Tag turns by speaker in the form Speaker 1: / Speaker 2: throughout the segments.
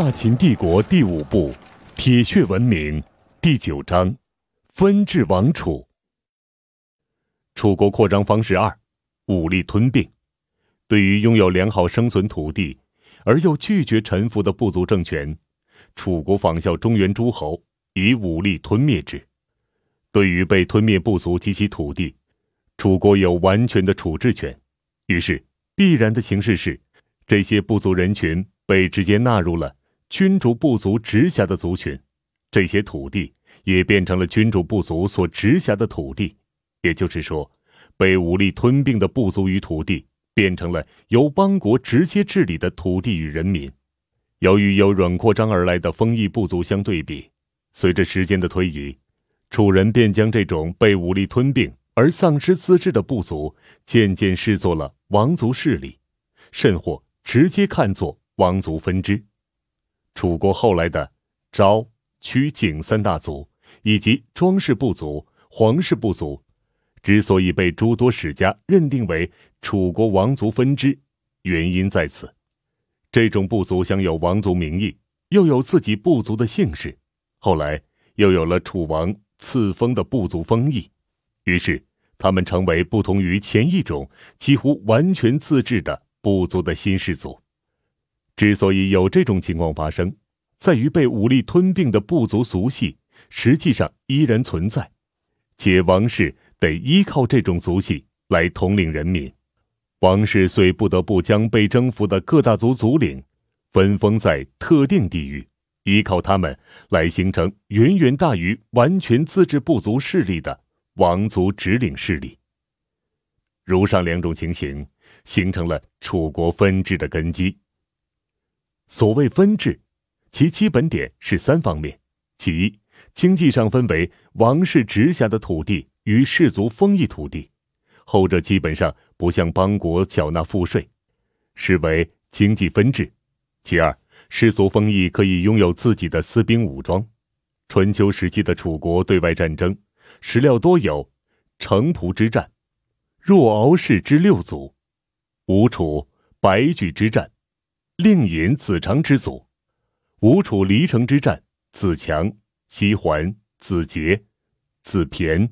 Speaker 1: 大秦帝国第五部，《铁血文明》第九章，《分治王楚》。楚国扩张方式二：武力吞并。对于拥有良好生存土地而又拒绝臣服的部族政权，楚国仿效中原诸侯，以武力吞灭之。对于被吞灭部族及其土地，楚国有完全的处置权。于是，必然的形式是，这些部族人群被直接纳入了。君主部族直辖的族群，这些土地也变成了君主部族所直辖的土地。也就是说，被武力吞并的部族与土地，变成了由邦国直接治理的土地与人民。由于由软扩张而来的封邑部族相对比，随着时间的推移，楚人便将这种被武力吞并而丧失自治的部族，渐渐视作了王族势力，甚或直接看作王族分支。楚国后来的昭、屈、景三大族，以及庄氏部族、黄氏部族，之所以被诸多史家认定为楚国王族分支，原因在此：这种部族享有王族名义，又有自己部族的姓氏，后来又有了楚王赐封的部族封邑，于是他们成为不同于前一种几乎完全自治的部族的新氏族。之所以有这种情况发生，在于被武力吞并的部族族系实际上依然存在，且王室得依靠这种族系来统领人民。王室虽不得不将被征服的各大族族领分封在特定地域，依靠他们来形成远远大于完全自治部族势力的王族直领势力。如上两种情形，形成了楚国分治的根基。所谓分治，其基本点是三方面：其一，经济上分为王室直辖的土地与氏族封邑土地，后者基本上不向邦国缴纳赋税，视为经济分治；其二，氏族封邑可以拥有自己的私兵武装。春秋时期的楚国对外战争史料多有：城濮之战、若敖氏之六族、吴楚白举之战。令尹子长之祖，吴楚离城之战，子强、西桓、子杰、子骈、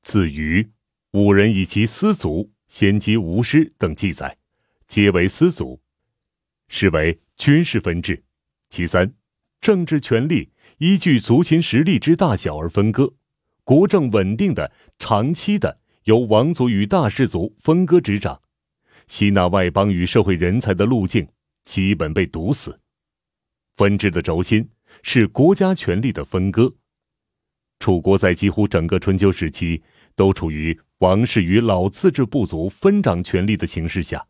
Speaker 1: 子瑜五人以及司卒先机吴师等记载，皆为司卒，是为军事分治。其三，政治权力依据族群实力之大小而分割，国政稳定的长期的由王族与大氏族分割执掌，吸纳外邦与社会人才的路径。基本被堵死。分治的轴心是国家权力的分割。楚国在几乎整个春秋时期都处于王室与老自治部族分掌权力的形势下。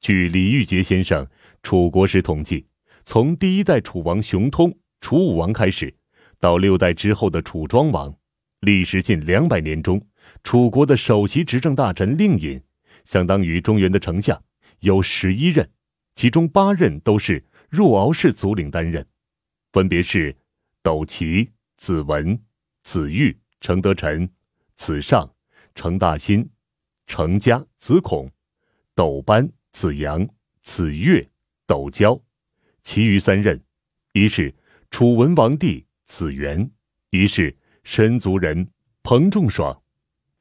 Speaker 1: 据李玉杰先生《楚国史》统计，从第一代楚王熊通（楚武王）开始，到六代之后的楚庄王，历时近两百年中，楚国的首席执政大臣令尹，相当于中原的丞相，有十一任。其中八任都是入敖氏族领担任，分别是斗奇、子文、子玉、程德臣、子尚、程大新、程家、子孔、斗班、子阳、子月、斗娇，其余三任，一是楚文王弟子元，一是申族人彭仲爽，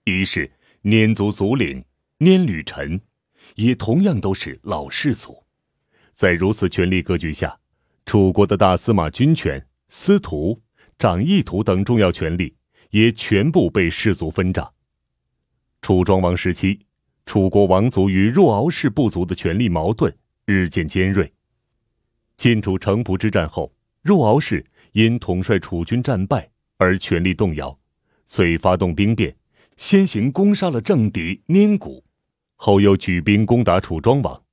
Speaker 1: 一是捻族族领捻履臣，也同样都是老氏族。在如此权力格局下，楚国的大司马、军权、司徒、长、邑图等重要权力也全部被氏族分掌。楚庄王时期，楚国王族与若敖氏部族的权力矛盾日渐尖锐。晋楚城濮之战后，若敖氏因统帅楚军战败而权力动摇，遂发动兵变，先行攻杀了政敌宁谷，后又举兵攻打楚庄王。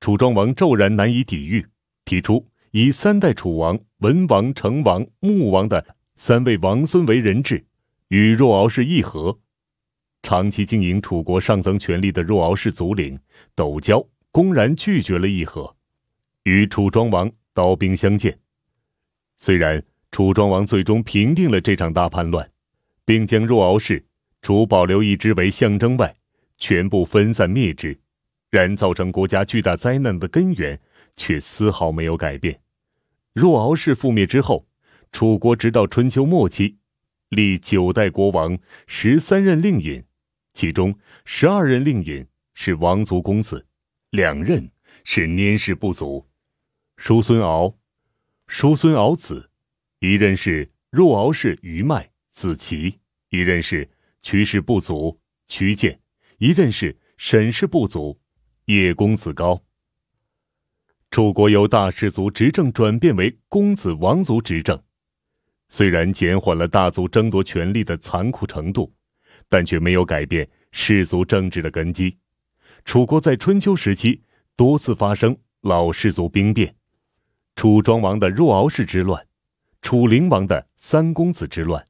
Speaker 1: 楚庄王骤然难以抵御，提出以三代楚王文王、成王、穆王的三位王孙为人质，与若敖氏议和。长期经营楚国上层权力的若敖氏族领斗椒公然拒绝了议和，与楚庄王刀兵相见。虽然楚庄王最终平定了这场大叛乱，并将若敖氏除保留一支为象征外，全部分散灭之。然造成国家巨大灾难的根源，却丝毫没有改变。若敖氏覆灭之后，楚国直到春秋末期，立九代国王，十三任令尹，其中十二任令尹是王族公子，两任是年氏部族。叔孙敖，叔孙敖子，一任是若敖氏余脉子齐，一任是屈氏部族渠建，一任是沈氏部族。叶公子高。楚国由大氏族执政转变为公子王族执政，虽然减缓了大族争夺权力的残酷程度，但却没有改变氏族政治的根基。楚国在春秋时期多次发生老氏族兵变，楚庄王的若敖氏之乱，楚灵王的三公子之乱，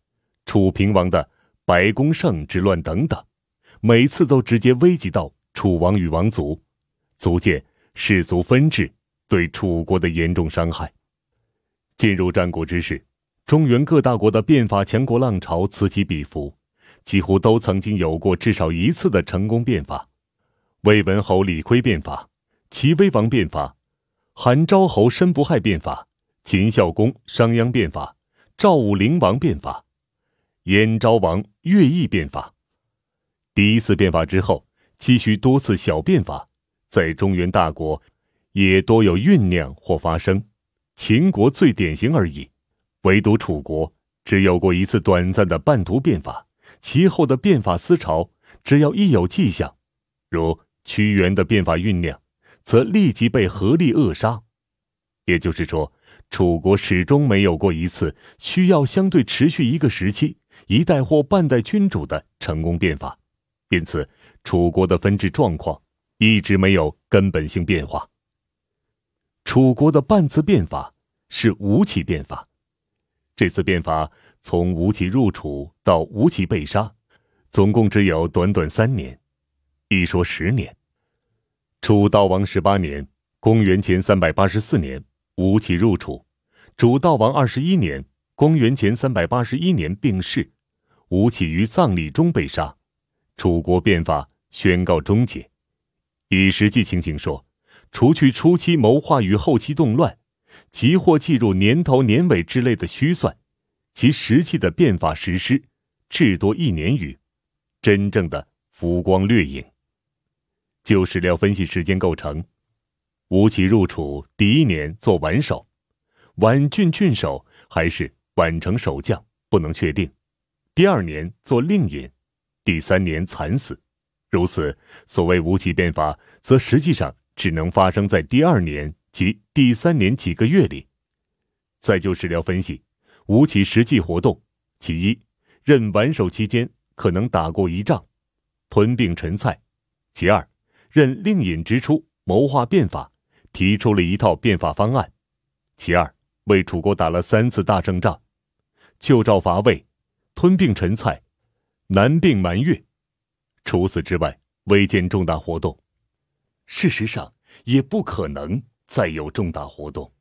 Speaker 1: 楚平王的白公胜之乱等等，每次都直接危及到楚王与王族。足见士族分治对楚国的严重伤害。进入战国之时，中原各大国的变法强国浪潮此起彼伏，几乎都曾经有过至少一次的成功变法。魏文侯李悝变法，齐威王变法，韩昭侯申不害变法，秦孝公商鞅变法，赵武灵王变法，燕昭王乐毅变法。第一次变法之后，继续多次小变法。在中原大国，也多有酝酿或发生，秦国最典型而已。唯独楚国只有过一次短暂的半途变法，其后的变法思潮，只要一有迹象，如屈原的变法酝酿，则立即被合力扼杀。也就是说，楚国始终没有过一次需要相对持续一个时期、一代或半代君主的成功变法。因此，楚国的分治状况。一直没有根本性变化。楚国的半次变法是吴起变法，这次变法从吴起入楚到吴起被杀，总共只有短短三年。一说十年。楚悼王十八年（公元前三百八十四年），吴起入楚；楚悼王二十一年（公元前三百八十一年）病逝，吴起于葬礼中被杀，楚国变法宣告终结。以实际情形说，除去初期谋划与后期动乱，即或计入年头年尾之类的虚算，其实际的变法实施，至多一年余。真正的浮光掠影，就史料分析时间构成，吴起入楚第一年做宛首，宛郡郡守还是宛城守将不能确定，第二年做令尹，第三年惨死。如此，所谓吴起变法，则实际上只能发生在第二年及第三年几个月里。再就史料分析吴起实际活动：其一，任完守期间可能打过一仗，吞并陈蔡；其二，任令尹之初谋划变法，提出了一套变法方案；其二，为楚国打了三次大胜仗：旧赵伐魏，吞并陈蔡，南并蛮越。除此之外，未见重大活动，事实上也不可能再有重大活动。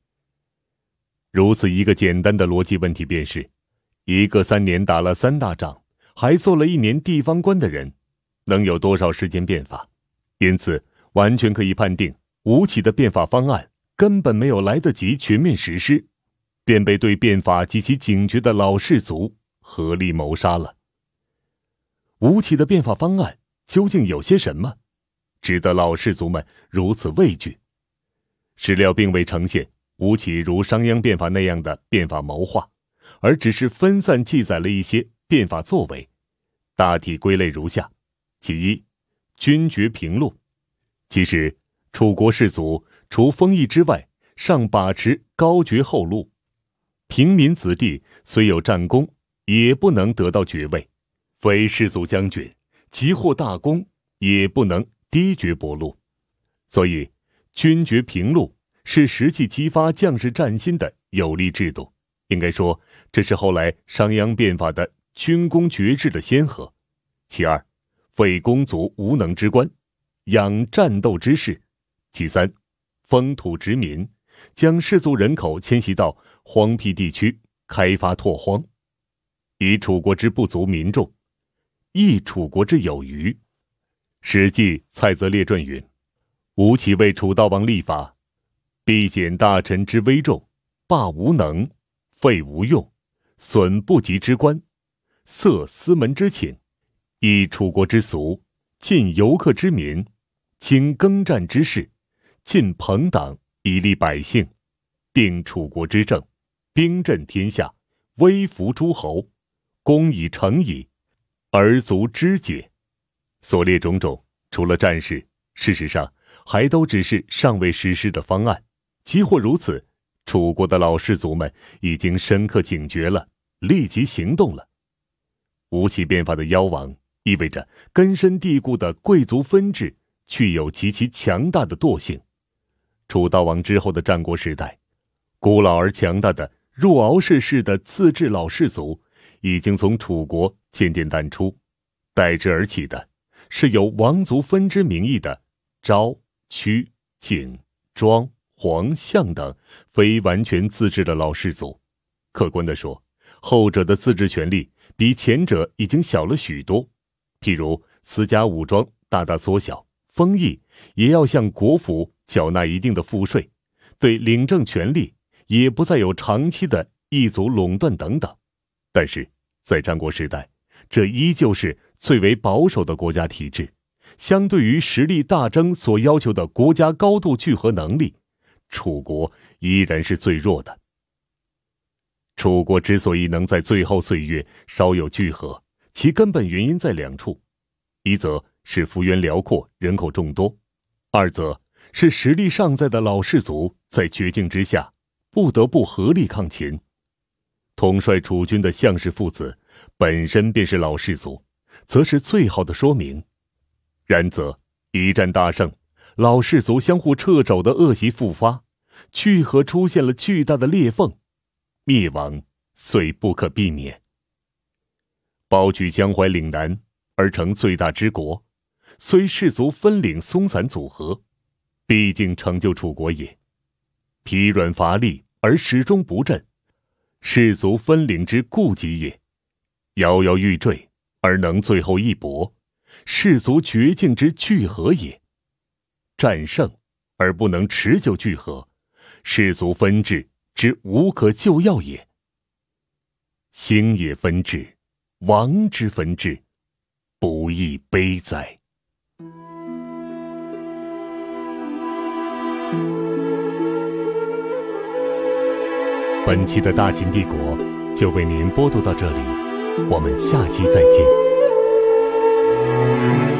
Speaker 1: 如此一个简单的逻辑问题，便是：一个三年打了三大仗，还做了一年地方官的人，能有多少时间变法？因此，完全可以判定吴起的变法方案根本没有来得及全面实施，便被对变法极其警觉的老士族合力谋杀了。吴起的变法方案究竟有些什么，值得老氏族们如此畏惧？史料并未呈现吴起如商鞅变法那样的变法谋划，而只是分散记载了一些变法作为，大体归类如下：其一，君爵平禄。其实，楚国士族除封邑之外，尚把持高爵厚禄；平民子弟虽有战功，也不能得到爵位。非世族将军，即获大功，也不能低爵薄禄，所以军爵平禄是实际激发将士战心的有力制度。应该说，这是后来商鞅变法的军功爵制的先河。其二，废公族无能之官，养战斗之士；其三，封土殖民，将士族人口迁徙到荒僻地区开发拓荒，以楚国之不足民众。益楚国之有余，《史记·蔡泽列传》云：“吴起为楚悼王立法，必减大臣之威重，罢无能，废无用，损不及之官，塞司门之请，益楚国之俗，尽游客之民，清耕战之事，尽朋党以利百姓，定楚国之政，兵镇天下，威服诸侯，功已成矣。”而族肢解，所列种种，除了战事，事实上还都只是尚未实施的方案。即或如此，楚国的老氏族们已经深刻警觉了，立即行动了。吴起变法的妖王，意味着根深蒂固的贵族分治具有极其强大的惰性。楚悼王之后的战国时代，古老而强大的入敖氏氏的自治老氏族。已经从楚国渐渐淡出，代之而起的是有王族分支名义的昭、屈、景、庄、黄、相等非完全自治的老氏族。客观地说，后者的自治权力比前者已经小了许多。譬如，私家武装大大缩小，封邑也要向国府缴纳一定的赋税，对领政权力也不再有长期的异族垄断等等。但是在战国时代，这依旧是最为保守的国家体制。相对于实力大增所要求的国家高度聚合能力，楚国依然是最弱的。楚国之所以能在最后岁月稍有聚合，其根本原因在两处：一则是幅员辽阔，人口众多；二则是实力尚在的老氏族在绝境之下不得不合力抗秦。统帅楚军的项氏父子，本身便是老世族，则是最好的说明。然则一战大胜，老世族相互掣肘的恶习复发，去和出现了巨大的裂缝，灭亡虽不可避免。包举江淮岭南而成最大之国，虽氏族分领松散组合，毕竟成就楚国也，疲软乏力而始终不振。士卒分领之痼疾也，摇摇欲坠而能最后一搏，士卒绝境之聚合也；战胜而不能持久聚合，士卒分治之无可救药也。兴也分治，亡之分治，不亦悲哉？本期的大秦帝国就为您播读到这里，我们下期再见。